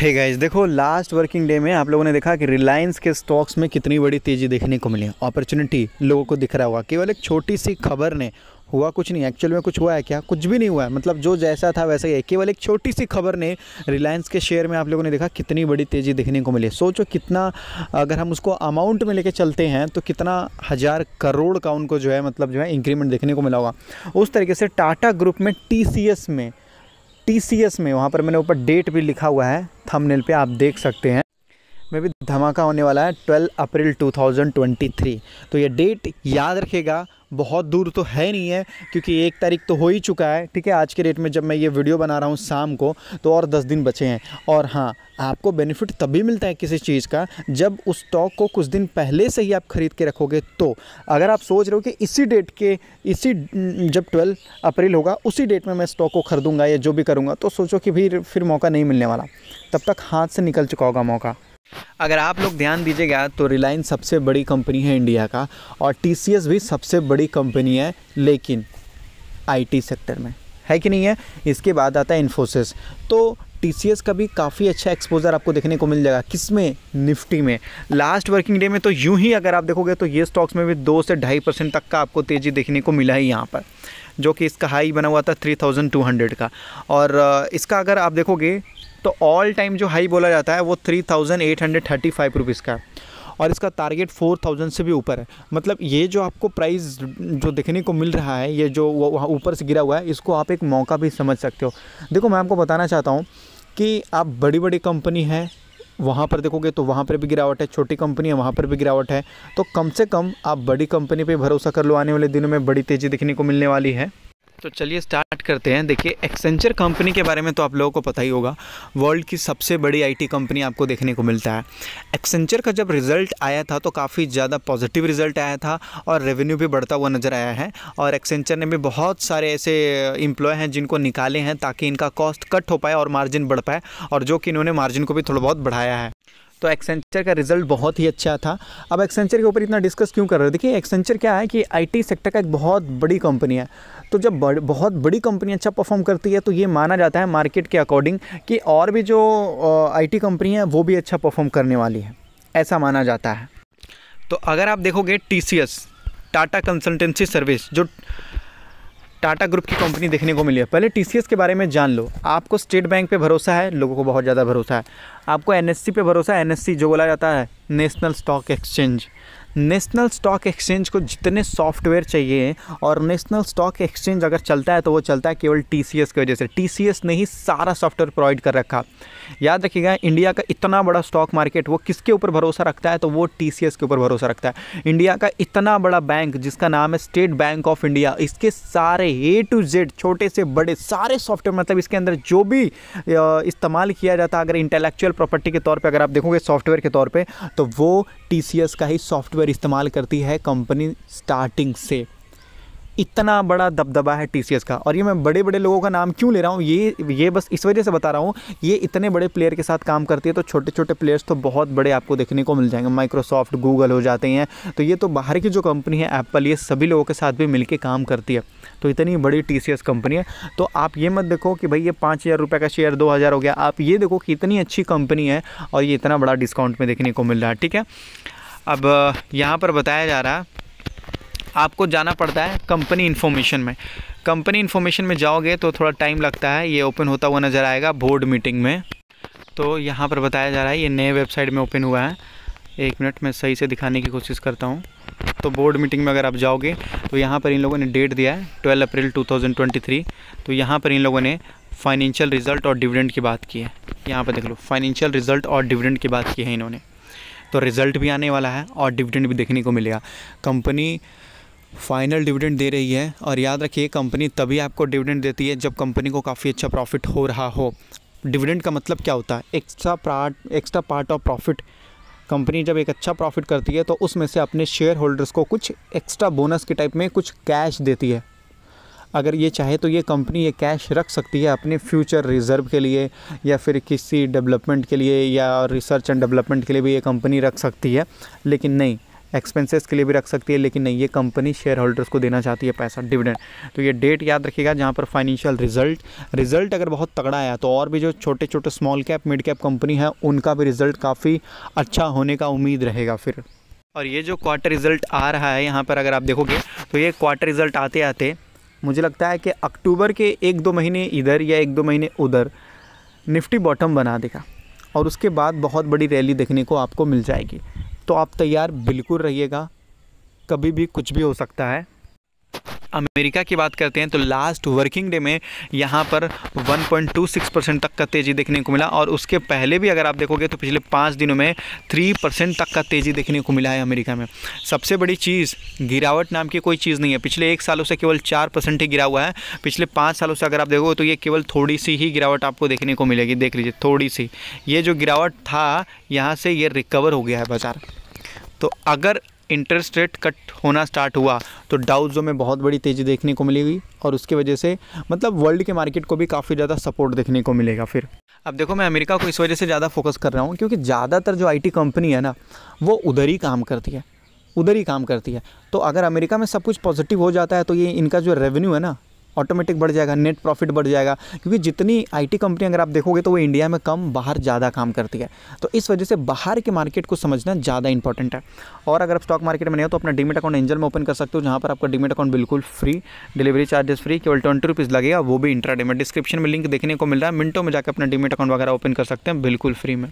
हे hey देखो last working day में आप लोगों ने देखा कि रिलायंस के स्टॉक्स में कितनी बड़ी तेज़ी देखने को मिली अपॉर्चुनिटी लोगों को दिख रहा हुआ केवल एक छोटी सी खबर ने हुआ कुछ नहीं एक्चुअल में कुछ हुआ है क्या कुछ भी नहीं हुआ है मतलब जो जैसा था वैसा ही है केवल एक छोटी सी खबर ने रिलायंस के शेयर में आप लोगों ने देखा कितनी बड़ी तेज़ी देखने को मिली सोचो कितना अगर हम उसको अमाउंट में लेके चलते हैं तो कितना हज़ार करोड़ का उनको जो है मतलब जो है इंक्रीमेंट देखने को मिला होगा उस तरीके से टाटा ग्रुप में टी में टी में वहाँ पर मैंने ऊपर डेट भी लिखा हुआ है थंबनेल पे आप देख सकते हैं में भी धमाका होने वाला है 12 अप्रैल 2023 तो ये डेट याद रखेगा बहुत दूर तो है नहीं है क्योंकि एक तारीख तो हो ही चुका है ठीक है आज के डेट में जब मैं ये वीडियो बना रहा हूँ शाम को तो और दस दिन बचे हैं और हाँ आपको बेनिफिट तभी मिलता है किसी चीज़ का जब उस स्टॉक को कुछ दिन पहले से ही आप ख़रीद के रखोगे तो अगर आप सोच रहे हो कि इसी डेट के इसी जब ट्वेल्व अप्रैल होगा उसी डेट में मैं स्टॉक को ख़रीदूँगा या जो भी करूँगा तो सोचो कि फिर फिर मौका नहीं मिलने वाला तब तक हाथ से निकल चुका होगा मौका अगर आप लोग ध्यान दीजिएगा तो रिलायंस सबसे बड़ी कंपनी है इंडिया का और टी भी सबसे बड़ी कंपनी है लेकिन आईटी सेक्टर में है कि नहीं है इसके बाद आता है इन्फोसिस तो टी का भी काफ़ी अच्छा एक्सपोजर आपको देखने को मिल जाएगा किस में निफ्टी में लास्ट वर्किंग डे में तो यूँ ही अगर आप देखोगे तो ये स्टॉक्स में भी दो से ढाई परसेंट तक का आपको तेज़ी देखने को मिला है यहाँ पर जो कि इसका हाई बना हुआ था 3200 का और इसका अगर आप देखोगे तो ऑल टाइम जो हाई बोला जाता है वो three thousand eight hundred thirty five rupees का और इसका टारगेट फोर थाउजेंड से भी ऊपर है मतलब ये जो आपको प्राइस जो देखने को मिल रहा है ये जो वहाँ ऊपर से गिरा हुआ है इसको आप एक मौका भी समझ सकते हो देखो मैं आपको बताना चाहता हूँ कि आप बड़ी बड़ी कंपनी है वहाँ पर देखोगे तो वहाँ पर भी गिरावट है छोटी कंपनी है वहाँ पर भी गिरावट है तो कम से कम आप बड़ी कंपनी पर भरोसा कर लो आने वाले दिनों में बड़ी तेज़ी देखने को मिलने वाली है तो चलिए स्टार्ट करते हैं देखिए एक्सेंचर कंपनी के बारे में तो आप लोगों को पता ही होगा वर्ल्ड की सबसे बड़ी आईटी कंपनी आपको देखने को मिलता है एक्सेंचर का जब रिज़ल्ट आया था तो काफ़ी ज़्यादा पॉजिटिव रिज़ल्ट आया था और रेवेन्यू भी बढ़ता हुआ नज़र आया है और एक्सेंचर ने भी बहुत सारे ऐसे इम्प्लॉय हैं जिनको निकाले हैं ताकि इनका कॉस्ट कट हो पाए और मार्जिन बढ़ पाए और जो कि इन्होंने मार्जिन को भी थोड़ा बहुत बढ़ाया है तो एक्सेंचर का रिजल्ट बहुत ही अच्छा था अब एक्सेंचर के ऊपर इतना डिस्कस क्यों कर रहे हो देखिए एक्सेंचर क्या है कि आईटी सेक्टर का एक बहुत बड़ी कंपनी है तो जब बड़, बहुत बड़ी कंपनी अच्छा परफॉर्म करती है तो ये माना जाता है मार्केट के अकॉर्डिंग कि और भी जो टी कंपनी है वो भी अच्छा परफॉर्म करने वाली है ऐसा माना जाता है तो अगर आप देखोगे टी टाटा कंसल्टेंसी सर्विस जो टाटा ग्रुप की कंपनी देखने को मिली है पहले टीसीएस के बारे में जान लो आपको स्टेट बैंक पे भरोसा है लोगों को बहुत ज़्यादा भरोसा है आपको एनएससी पे भरोसा है एनएससी जो बोला जाता है national stock exchange national stock exchange को जितने सॉफ्टवेयर चाहिए और नेशनल स्टॉक एक्सचेंज अगर चलता है तो वो चलता है केवल टी की वजह से टी ने ही सारा सॉफ्टवेयर प्रोवाइड कर रखा याद रखिएगा इंडिया का इतना बड़ा स्टॉक मार्केट वो किसके ऊपर भरोसा रखता है तो वो टी के ऊपर भरोसा रखता है इंडिया का इतना बड़ा बैंक जिसका नाम है स्टेट बैंक ऑफ इंडिया इसके सारे ए टू जेड छोटे से बड़े सारे सॉफ्टवेयर मतलब इसके अंदर जो भी इस्तेमाल किया जाता है अगर इंटेलेक्चुअल प्रॉपर्टी के तौर पर अगर आप देखोगे सॉफ्टवेयर के तौर पर तो वो टी का ही सॉफ्टवेयर सॉफ्टवेयर इस्तेमाल करती है कंपनी स्टार्टिंग से इतना बड़ा दबदबा है टी का और ये मैं बड़े बड़े लोगों का नाम क्यों ले रहा हूँ ये ये बस इस वजह से बता रहा हूँ ये इतने बड़े प्लेयर के साथ काम करती है तो छोटे छोटे प्लेयर्स तो बहुत बड़े आपको देखने को मिल जाएंगे माइक्रोसॉफ्ट गूगल हो जाते हैं तो ये तो बाहर की जो कंपनी है एप्पल ये सभी लोगों के साथ भी मिल काम करती है तो इतनी बड़ी टी कंपनी है तो आप ये मत देखो कि भाई ये पाँच हज़ार रुपये का शेयर दो हज़ार हो गया आप ये देखो कि इतनी अच्छी कंपनी है और ये इतना बड़ा डिस्काउंट में देखने को मिल रहा है ठीक है अब यहाँ पर बताया जा रहा है आपको जाना पड़ता है कंपनी इन्फॉर्मेशन में कंपनी इन्फॉर्मेशन में जाओगे तो थोड़ा टाइम लगता है ये ओपन होता हुआ नज़र आएगा बोर्ड मीटिंग में तो यहाँ पर बताया जा रहा है ये नए वेबसाइट में ओपन हुआ है एक मिनट मैं सही से दिखाने की कोशिश करता हूँ तो बोर्ड मीटिंग में अगर आप जाओगे तो यहाँ पर इन लोगों ने डेट दिया है ट्वेल्व अप्रैल टू तो यहाँ पर इन लोगों ने फाइनेंशियल रिजल्ट और डिविडेंड की बात की है यहाँ पर देख लो फाइनेंशियल रिजल्ट और डिविडेंड की बात की है इन्होंने तो रिज़ल्ट भी आने वाला है और डिविडेंड भी देखने को मिलेगा कंपनी फाइनल डिविडेंड दे रही है और याद रखिए कंपनी तभी आपको डिविडेंड देती है जब कंपनी को काफ़ी अच्छा प्रॉफिट हो रहा हो डिविडेंड का मतलब क्या होता है extra part extra part of profit company जब एक अच्छा प्रॉफिट करती है तो उसमें से अपने शेयर होल्डर्स को कुछ एक्स्ट्रा बोनस के टाइप में कुछ कैश देती है अगर ये चाहे तो ये कंपनी ये कैश रख सकती है अपने फ्यूचर रिज़र्व के लिए या फिर किसी डेवलपमेंट के लिए या रिसर्च एंड डेवलपमेंट के लिए भी ये कंपनी रख सकती है लेकिन नहीं एक्सपेंसेस के लिए भी रख सकती है लेकिन नहीं ये कंपनी शेयर होल्डर्स को देना चाहती है पैसा डिविडेंड तो ये डेट याद रखिएगा जहाँ पर फाइनेंशियल रिजल्ट रिजल्ट अगर बहुत तगड़ा आया तो और भी जो छोटे छोटे small cap mid cap company है उनका भी रिजल्ट काफ़ी अच्छा होने का उम्मीद रहेगा फिर और ये जो क्वार्टर रिजल्ट आ रहा है यहाँ पर अगर आप देखोगे तो ये क्वार्टर रिजल्ट आते आते मुझे लगता है कि अक्टूबर के एक दो महीने इधर या एक दो महीने उधर निफ्टी बॉटम बना देगा और उसके बाद बहुत बड़ी रैली देखने को आपको मिल जाएगी तो आप तैयार बिल्कुल रहिएगा कभी भी कुछ भी हो सकता है अमेरिका की बात करते हैं तो लास्ट वर्किंग डे में यहाँ पर 1.26 परसेंट तक का तेज़ी देखने को मिला और उसके पहले भी अगर आप देखोगे तो पिछले पाँच दिनों में 3 परसेंट तक का तेज़ी देखने को मिला है अमेरिका में सबसे बड़ी चीज़ गिरावट नाम की कोई चीज़ नहीं है पिछले एक सालों से केवल चार परसेंट ही गिरा हुआ है पिछले पाँच सालों से अगर आप देखोगे तो ये केवल थोड़ी सी ही गिरावट आपको देखने को मिलेगी देख लीजिए थोड़ी सी ये जो गिरावट था यहाँ से ये रिकवर हो गया है बाज़ार तो अगर इंटरेस्ट रेट कट होना स्टार्ट हुआ तो डाउजो में बहुत बड़ी तेज़ी देखने को मिलेगी और उसकी वजह से मतलब वर्ल्ड के मार्केट को भी काफ़ी ज़्यादा सपोर्ट देखने को मिलेगा फिर अब देखो मैं अमेरिका को इस वजह से ज़्यादा फोकस कर रहा हूँ क्योंकि ज़्यादातर जो आईटी कंपनी है ना वो उधर ही काम करती है उधर ही काम करती है तो अगर अमेरिका में सब कुछ पॉजिटिव हो जाता है तो ये इनका जो रेवेन्यू है ना ऑटोमेटिक बढ़ जाएगा नेट प्रॉफिट बढ़ जाएगा क्योंकि जितनी आईटी कंपनी अगर आप देखोगे तो वो इंडिया में कम बाहर ज़्यादा काम करती है तो इस वजह से बाहर के मार्केट को समझना ज़्यादा इंपॉर्टेंट है और अगर आप स्टॉक मार्केट में नहीं हो तो अपना डीमेट अकाउंट एंजल में ओपन कर सकते हो जहाँ पर आपका डीमेट अकाउंट बिल्कुल फ्री डिलीवरी चार्जेस फ्री केवल ट्वेंटी रुपीज़ लगेगा वो भी इंट्रा में डिस्क्रिप्शन में लिंक देखने को मिल रहा है मिनटों में जाकर अपना डीमेट अकाउंट वगैरह ओपन कर सकते हैं बिल्कुल फ्री में